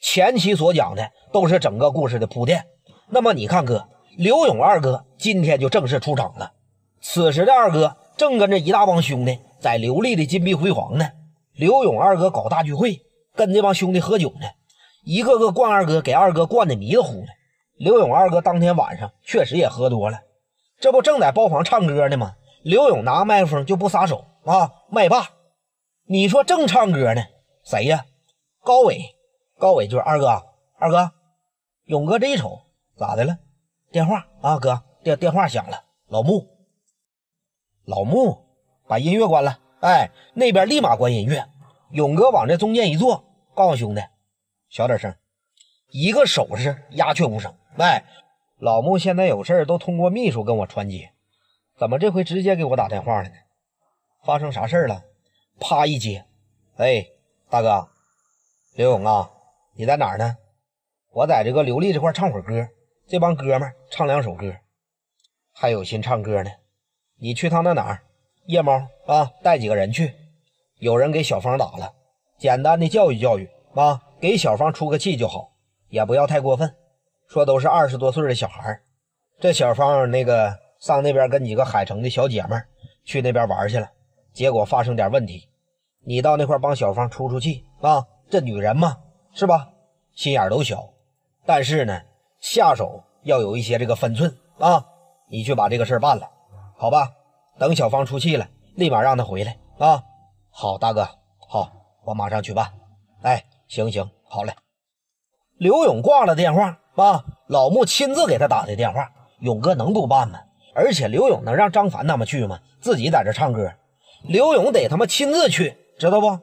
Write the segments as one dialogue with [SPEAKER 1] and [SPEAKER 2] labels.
[SPEAKER 1] 前期所讲的都是整个故事的铺垫，那么你看，哥刘勇二哥今天就正式出场了。此时的二哥正跟着一大帮兄弟在刘丽的金碧辉煌呢。刘勇二哥搞大聚会，跟这帮兄弟喝酒呢，一个个灌二哥，给二哥灌得迷了糊的。刘勇二哥当天晚上确实也喝多了，这不正在包房唱歌呢吗？刘勇拿麦克风就不撒手啊，麦霸！你说正唱歌呢，谁呀？高伟。高伟就是二哥，二哥，勇哥。这一瞅，咋的了？电话啊，哥，电电话响了。老穆，老穆，把音乐关了。哎，那边立马关音乐。勇哥往这中间一坐，告诉兄弟，小点声。一个手势，鸦雀无声。哎，老穆现在有事儿都通过秘书跟我传接，怎么这回直接给我打电话了呢？发生啥事儿了？啪一接，哎，大哥，刘勇啊。你在哪儿呢？我在这个刘丽这块唱会儿歌，这帮哥们唱两首歌，还有心唱歌呢。你去趟那哪儿？夜猫啊，带几个人去。有人给小芳打了，简单的教育教育啊，给小芳出个气就好，也不要太过分。说都是二十多岁的小孩这小芳那个上那边跟几个海城的小姐们去那边玩去了，结果发生点问题。你到那块帮小芳出出气啊，这女人嘛，是吧？心眼都小，但是呢，下手要有一些这个分寸啊！你去把这个事儿办了，好吧？等小芳出气了，立马让她回来啊！好，大哥，好，我马上去办。哎，行行，好嘞。刘勇挂了电话啊，老穆亲自给他打的电话，勇哥能不办吗？而且刘勇能让张凡他们去吗？自己在这唱歌，刘勇得他妈亲自去，知道不？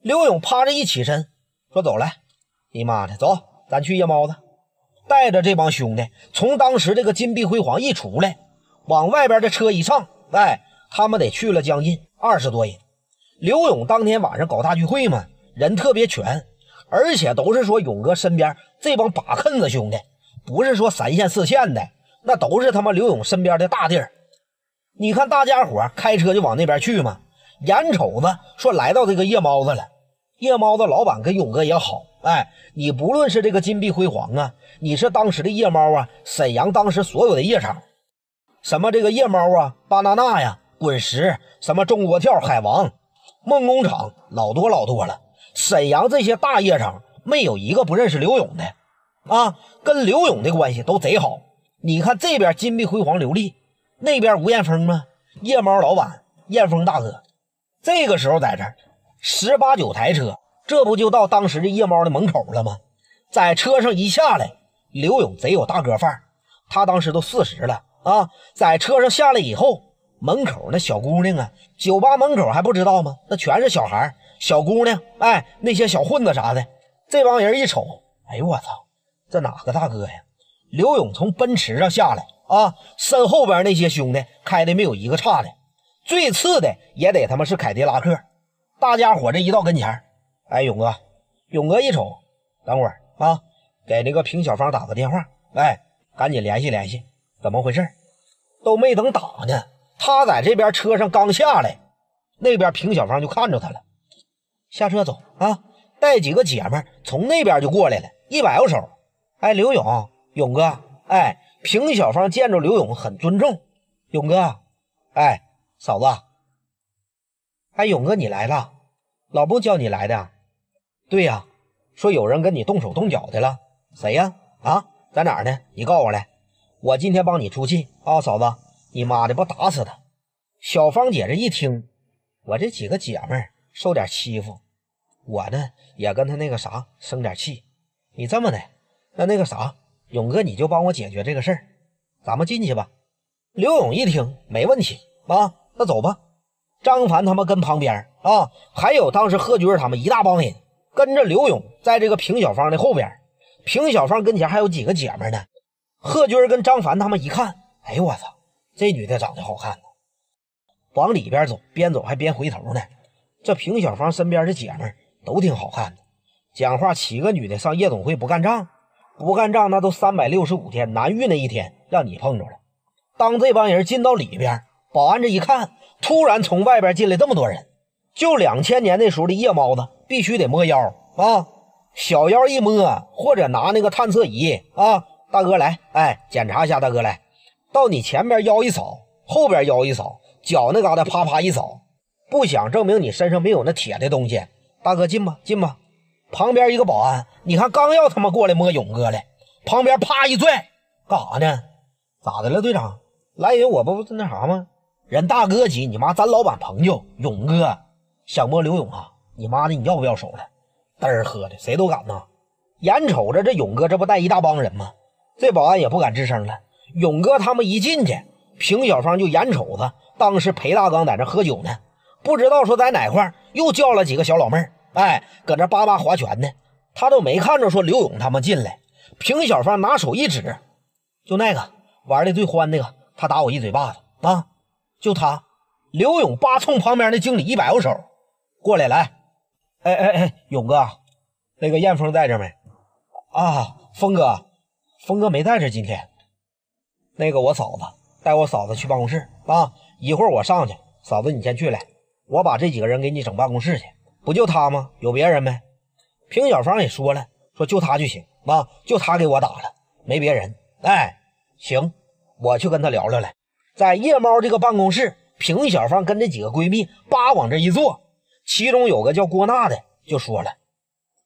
[SPEAKER 1] 刘勇趴着一起身说：“走了。”你妈的，走，咱去夜猫子，带着这帮兄弟，从当时这个金碧辉煌一出来，往外边的车一上，哎，他们得去了将近二十多人。刘勇当天晚上搞大聚会嘛，人特别全，而且都是说勇哥身边这帮把坑子兄弟，不是说三线四线的，那都是他妈刘勇身边的大地儿。你看大家伙开车就往那边去嘛，眼瞅着说来到这个夜猫子了，夜猫子老板跟勇哥也好。哎，你不论是这个金碧辉煌啊，你是当时的夜猫啊，沈阳当时所有的夜场，什么这个夜猫啊，巴娜娜呀，滚石，什么中国跳、海王、梦工厂，老多老多了。沈阳这些大夜场没有一个不认识刘勇的啊，跟刘勇的关系都贼好。你看这边金碧辉煌，刘丽，那边吴彦峰吗？夜猫老板，彦峰大哥，这个时候在这儿，十八九台车。这不就到当时的夜猫的门口了吗？在车上一下来，刘勇贼有大哥范儿。他当时都四十了啊，在车上下来以后，门口那小姑娘啊，酒吧门口还不知道吗？那全是小孩小姑娘，哎，那些小混子啥的。这帮人一瞅，哎呦我操，这哪个大哥呀？刘勇从奔驰上下来啊，身后边那些兄弟开的没有一个差的，最次的也得他妈是凯迪拉克。大家伙这一到跟前哎，勇哥，勇哥一瞅，等会儿啊，给那个平小芳打个电话，喂，赶紧联系联系，怎么回事？都没等打呢，他在这边车上刚下来，那边平小芳就看着他了，下车走啊，带几个姐们从那边就过来了，一摆手，哎，刘勇，勇哥，哎，平小芳见着刘勇很尊重，勇哥，哎，嫂子，哎，勇哥你来了，老孟叫你来的。对呀，说有人跟你动手动脚的了，谁呀？啊，在哪儿呢？你告诉我来，我今天帮你出气啊，嫂子，你妈的不打死他！小芳姐这一听，我这几个姐们受点欺负，我呢也跟他那个啥生点气。你这么的，那那个啥，勇哥你就帮我解决这个事儿，咱们进去吧。刘勇一听没问题啊，那走吧。张凡他们跟旁边啊，还有当时贺军他们一大帮人。跟着刘勇，在这个平小芳的后边。平小芳跟前还有几个姐们呢。贺军跟张凡他们一看，哎呦我操，这女的长得好看呐！往里边走，边走还边回头呢。这平小芳身边的姐们都挺好看的。讲话，七个女的上夜总会不干仗？不干仗那都三百六十五天难遇那一天，让你碰着了。当这帮人进到里边，保安这一看，突然从外边进来这么多人，就两千年那时候的夜猫子。必须得摸腰啊，小腰一摸，或者拿那个探测仪啊，大哥来，哎，检查一下，大哥来，到你前边腰一扫，后边腰一扫，脚那嘎达啪啪一扫，不想证明你身上没有那铁的东西，大哥进吧，进吧。旁边一个保安，你看刚要他妈过来摸勇哥来，旁边啪一拽，干啥呢？咋的了，队长？来人，我不那啥吗？人大哥急，你妈咱老板朋友勇哥想摸刘勇啊。你妈的，你要不要手了？嘚儿喝的，谁都敢呐！眼瞅着这勇哥，这不带一大帮人吗？这保安也不敢吱声了。勇哥他们一进去，平小芳就眼瞅着，当时裴大刚在那喝酒呢，不知道说在哪块又叫了几个小老妹儿，哎，搁这叭叭划拳呢。他都没看着说刘勇他们进来。平小芳拿手一指，就那个玩的最欢那个，他打我一嘴巴子啊！就他，刘勇八冲旁边那经理一摆手，过来来。哎哎哎，勇哥，那个燕峰在这没？啊，峰哥，峰哥没在这今天。那个我嫂子带我嫂子去办公室啊，一会儿我上去，嫂子你先去来，我把这几个人给你整办公室去，不就他吗？有别人没？平小芳也说了，说就他就行啊，就他给我打了，没别人。哎，行，我去跟他聊聊来。在夜猫这个办公室，平小芳跟这几个闺蜜叭往这一坐。其中有个叫郭娜的就说了：“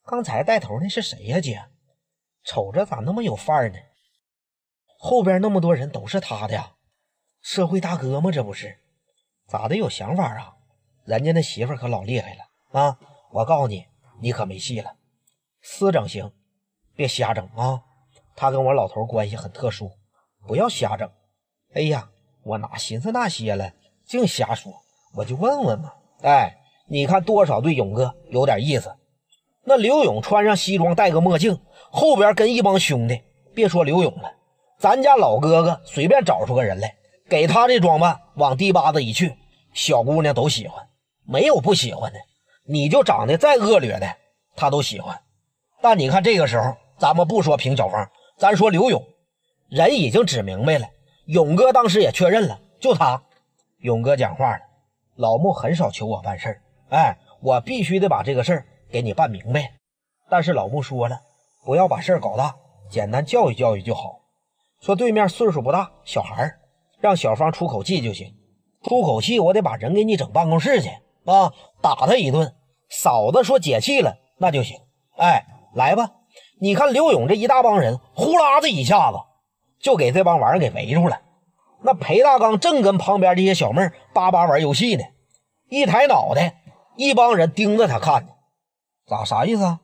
[SPEAKER 1] 刚才带头的是谁呀，姐？瞅着咋那么有范儿呢？后边那么多人都是他的呀，社会大哥吗？这不是咋的？有想法啊？人家那媳妇可老厉害了啊！我告诉你，你可没戏了。私整形，别瞎整啊！他跟我老头关系很特殊，不要瞎整。哎呀，我哪寻思那些了，净瞎说。我就问问嘛，哎。”你看多少对勇哥有点意思？那刘勇穿上西装，戴个墨镜，后边跟一帮兄弟。别说刘勇了，咱家老哥哥随便找出个人来，给他这装扮往地巴子一去，小姑娘都喜欢，没有不喜欢的。你就长得再恶劣的，他都喜欢。但你看这个时候，咱们不说平小芳，咱说刘勇，人已经指明白了。勇哥当时也确认了，就他。勇哥讲话了，老穆很少求我办事儿。哎，我必须得把这个事儿给你办明白。但是老穆说了，不要把事儿搞大，简单教育教育就好。说对面岁数不大小孩儿，让小芳出口气就行。出口气，我得把人给你整办公室去啊，打他一顿。嫂子说解气了，那就行。哎，来吧，你看刘勇这一大帮人，呼啦的一下子就给这帮玩意儿给围住了。那裴大刚正跟旁边这些小妹儿叭叭玩游戏呢，一抬脑袋。一帮人盯着他看呢，咋啥意思啊？